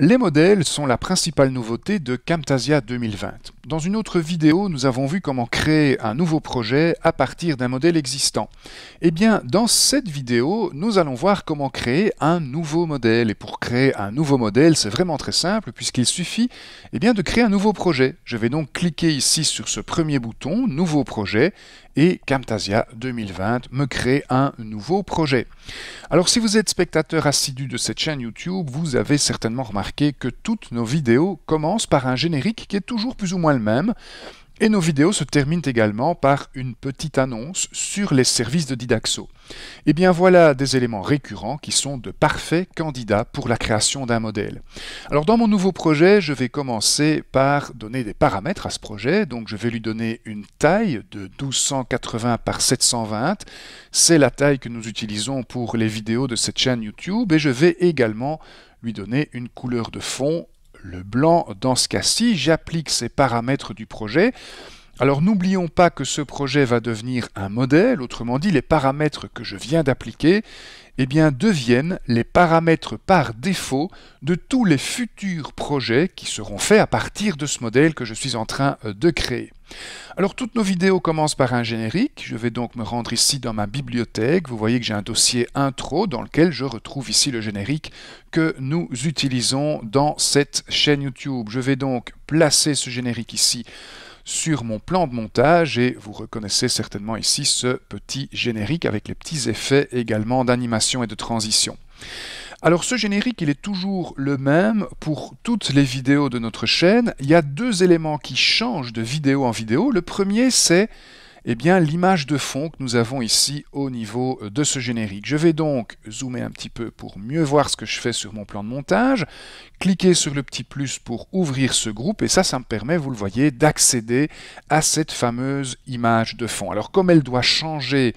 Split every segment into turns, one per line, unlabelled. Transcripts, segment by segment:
Les modèles sont la principale nouveauté de Camtasia 2020. Dans une autre vidéo, nous avons vu comment créer un nouveau projet à partir d'un modèle existant. Et eh bien, dans cette vidéo, nous allons voir comment créer un nouveau modèle. Et pour créer un nouveau modèle, c'est vraiment très simple puisqu'il suffit eh bien, de créer un nouveau projet. Je vais donc cliquer ici sur ce premier bouton, Nouveau projet, et Camtasia 2020 me crée un nouveau projet. Alors si vous êtes spectateur assidu de cette chaîne YouTube, vous avez certainement remarqué que toutes nos vidéos commencent par un générique qui est toujours plus ou moins le même, et nos vidéos se terminent également par une petite annonce sur les services de Didaxo. Et eh bien voilà des éléments récurrents qui sont de parfaits candidats pour la création d'un modèle. Alors dans mon nouveau projet, je vais commencer par donner des paramètres à ce projet. Donc je vais lui donner une taille de 1280 par 720. C'est la taille que nous utilisons pour les vidéos de cette chaîne YouTube et je vais également lui donner une couleur de fond, le blanc dans ce cas-ci. J'applique ces paramètres du projet. Alors n'oublions pas que ce projet va devenir un modèle, autrement dit les paramètres que je viens d'appliquer eh bien, deviennent les paramètres par défaut de tous les futurs projets qui seront faits à partir de ce modèle que je suis en train euh, de créer. Alors toutes nos vidéos commencent par un générique, je vais donc me rendre ici dans ma bibliothèque, vous voyez que j'ai un dossier intro dans lequel je retrouve ici le générique que nous utilisons dans cette chaîne YouTube. Je vais donc placer ce générique ici sur mon plan de montage et vous reconnaissez certainement ici ce petit générique avec les petits effets également d'animation et de transition. Alors ce générique, il est toujours le même pour toutes les vidéos de notre chaîne. Il y a deux éléments qui changent de vidéo en vidéo. Le premier, c'est eh bien l'image de fond que nous avons ici au niveau euh, de ce générique. Je vais donc zoomer un petit peu pour mieux voir ce que je fais sur mon plan de montage, cliquer sur le petit plus pour ouvrir ce groupe et ça, ça me permet, vous le voyez, d'accéder à cette fameuse image de fond. Alors comme elle doit changer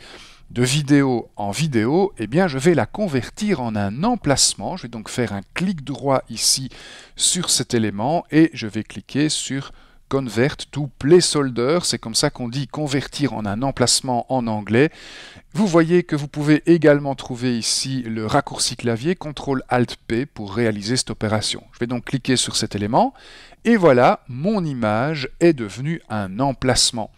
de vidéo en vidéo, eh bien je vais la convertir en un emplacement. Je vais donc faire un clic droit ici sur cet élément et je vais cliquer sur « convert to placeholder, c'est comme ça qu'on dit convertir en un emplacement en anglais. Vous voyez que vous pouvez également trouver ici le raccourci clavier CTRL ALT P pour réaliser cette opération. Je vais donc cliquer sur cet élément et voilà, mon image est devenue un emplacement.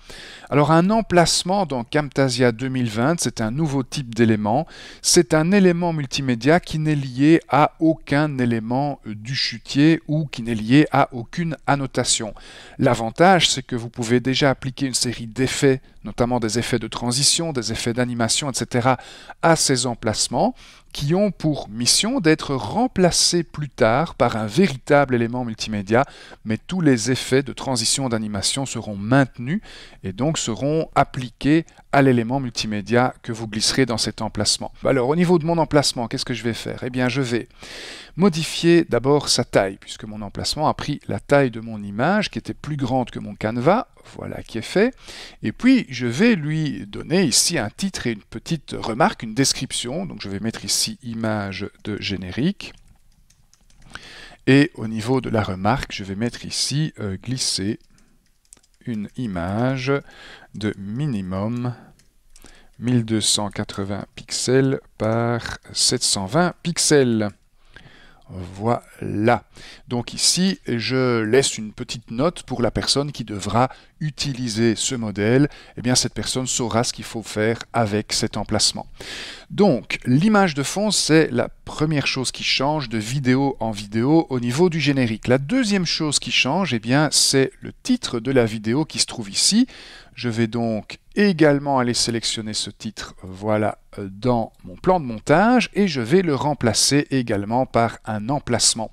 Alors un emplacement dans Camtasia 2020, c'est un nouveau type d'élément. C'est un élément multimédia qui n'est lié à aucun élément du chutier ou qui n'est lié à aucune annotation. L'avantage, c'est que vous pouvez déjà appliquer une série d'effets, notamment des effets de transition, des effets d'animation, etc., à ces emplacements qui ont pour mission d'être remplacés plus tard par un véritable élément multimédia, mais tous les effets de transition d'animation seront maintenus et donc seront appliqués à l'élément multimédia que vous glisserez dans cet emplacement. Alors au niveau de mon emplacement, qu'est-ce que je vais faire Eh bien je vais modifier d'abord sa taille, puisque mon emplacement a pris la taille de mon image qui était plus grande que mon canevas, voilà qui est fait, et puis je vais lui donner ici un titre et une petite remarque, une description, donc je vais mettre ici image de générique, et au niveau de la remarque, je vais mettre ici euh, glisser une image de minimum 1280 pixels par 720 pixels. Voilà. Donc ici, je laisse une petite note pour la personne qui devra utiliser ce modèle. Eh bien, cette personne saura ce qu'il faut faire avec cet emplacement. Donc, l'image de fond, c'est la première chose qui change de vidéo en vidéo au niveau du générique. La deuxième chose qui change, eh bien, c'est le titre de la vidéo qui se trouve ici. Je vais donc également aller sélectionner ce titre voilà euh, dans mon plan de montage et je vais le remplacer également par un emplacement.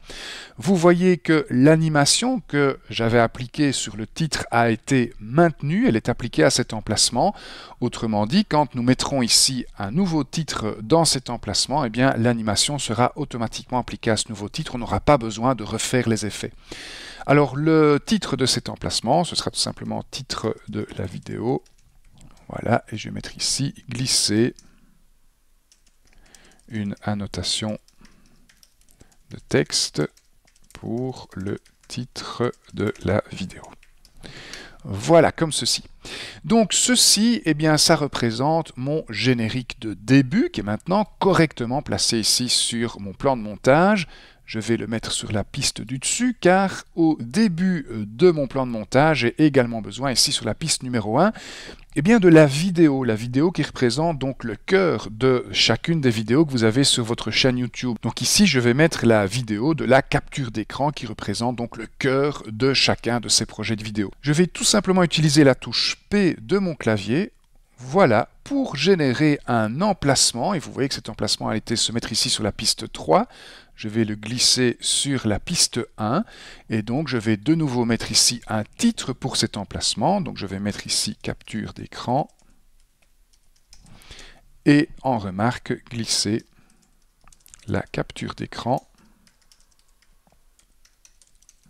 Vous voyez que l'animation que j'avais appliquée sur le titre a été maintenue, elle est appliquée à cet emplacement. Autrement dit, quand nous mettrons ici un nouveau titre dans cet emplacement, eh bien l'animation sera automatiquement appliquée à ce nouveau titre, on n'aura pas besoin de refaire les effets. Alors le titre de cet emplacement, ce sera tout simplement titre de la vidéo voilà, et je vais mettre ici glisser une annotation de texte pour le titre de la vidéo. Voilà, comme ceci. Donc ceci, eh bien, ça représente mon générique de début qui est maintenant correctement placé ici sur mon plan de montage. Je vais le mettre sur la piste du dessus car au début euh, de mon plan de montage, j'ai également besoin, ici sur la piste numéro 1, eh bien de la vidéo, la vidéo qui représente donc le cœur de chacune des vidéos que vous avez sur votre chaîne YouTube. Donc ici, je vais mettre la vidéo de la capture d'écran qui représente donc le cœur de chacun de ces projets de vidéo. Je vais tout simplement utiliser la touche P de mon clavier. Voilà, pour générer un emplacement, et vous voyez que cet emplacement a été se mettre ici sur la piste 3, je vais le glisser sur la piste 1 et donc je vais de nouveau mettre ici un titre pour cet emplacement. Donc je vais mettre ici capture d'écran et en remarque glisser la capture d'écran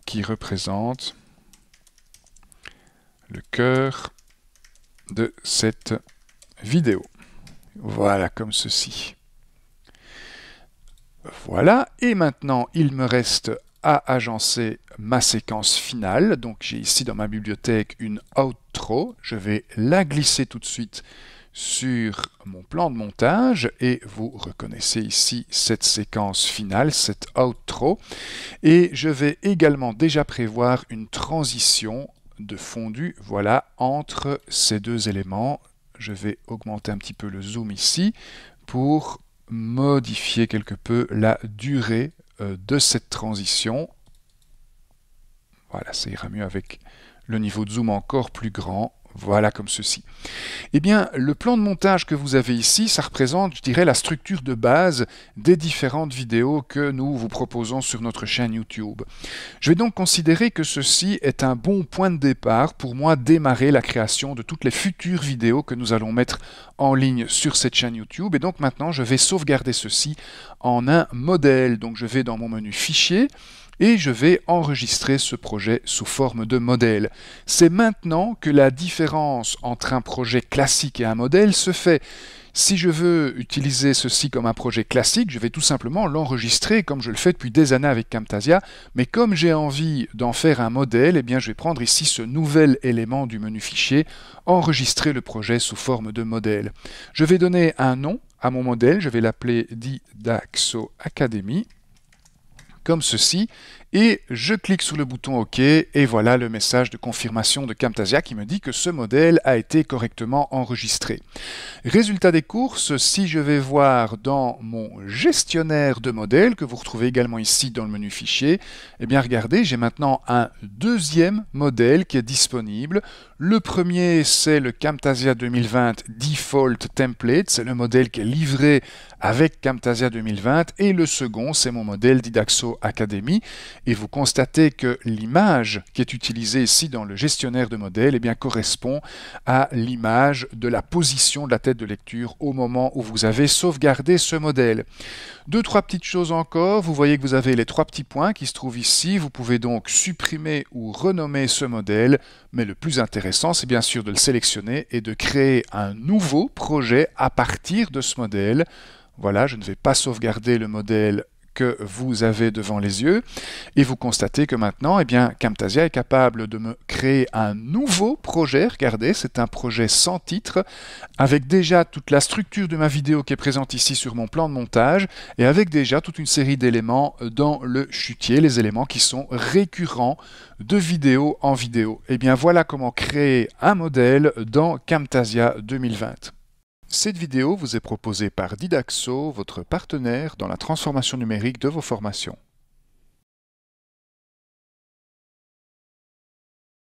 qui représente le cœur de cette vidéo. Voilà comme ceci. Voilà, et maintenant il me reste à agencer ma séquence finale. Donc j'ai ici dans ma bibliothèque une outro, je vais la glisser tout de suite sur mon plan de montage et vous reconnaissez ici cette séquence finale, cette outro. Et je vais également déjà prévoir une transition de fondu, voilà, entre ces deux éléments. Je vais augmenter un petit peu le zoom ici pour modifier quelque peu la durée euh, de cette transition. Voilà, ça ira mieux avec le niveau de zoom encore plus grand. Voilà comme ceci. Eh bien, le plan de montage que vous avez ici, ça représente, je dirais, la structure de base des différentes vidéos que nous vous proposons sur notre chaîne YouTube. Je vais donc considérer que ceci est un bon point de départ pour moi démarrer la création de toutes les futures vidéos que nous allons mettre en ligne sur cette chaîne YouTube. Et donc maintenant, je vais sauvegarder ceci en un modèle. Donc je vais dans mon menu Fichier, et je vais enregistrer ce projet sous forme de modèle. C'est maintenant que la différence entre un projet classique et un modèle se fait. Si je veux utiliser ceci comme un projet classique, je vais tout simplement l'enregistrer comme je le fais depuis des années avec Camtasia, mais comme j'ai envie d'en faire un modèle, eh bien je vais prendre ici ce nouvel élément du menu fichier, enregistrer le projet sous forme de modèle. Je vais donner un nom à mon modèle, je vais l'appeler Didaxo Academy comme ceci et je clique sur le bouton OK et voilà le message de confirmation de Camtasia qui me dit que ce modèle a été correctement enregistré. Résultat des courses, si je vais voir dans mon gestionnaire de modèles que vous retrouvez également ici dans le menu fichier, eh bien regardez, j'ai maintenant un deuxième modèle qui est disponible. Le premier, c'est le Camtasia 2020 Default Template, c'est le modèle qui est livré avec Camtasia 2020 et le second, c'est mon modèle Didaxo Academy et vous constatez que l'image qui est utilisée ici dans le gestionnaire de modèle eh bien, correspond à l'image de la position de la tête de lecture au moment où vous avez sauvegardé ce modèle. Deux, trois petites choses encore. Vous voyez que vous avez les trois petits points qui se trouvent ici. Vous pouvez donc supprimer ou renommer ce modèle, mais le plus intéressant, c'est bien sûr de le sélectionner et de créer un nouveau projet à partir de ce modèle. Voilà, je ne vais pas sauvegarder le modèle que vous avez devant les yeux, et vous constatez que maintenant, et eh bien, Camtasia est capable de me créer un nouveau projet. Regardez, c'est un projet sans titre, avec déjà toute la structure de ma vidéo qui est présente ici sur mon plan de montage, et avec déjà toute une série d'éléments dans le chutier, les éléments qui sont récurrents de vidéo en vidéo. Et eh bien voilà comment créer un modèle dans Camtasia 2020. Cette vidéo vous est proposée par Didaxo, votre partenaire dans la transformation numérique de vos formations.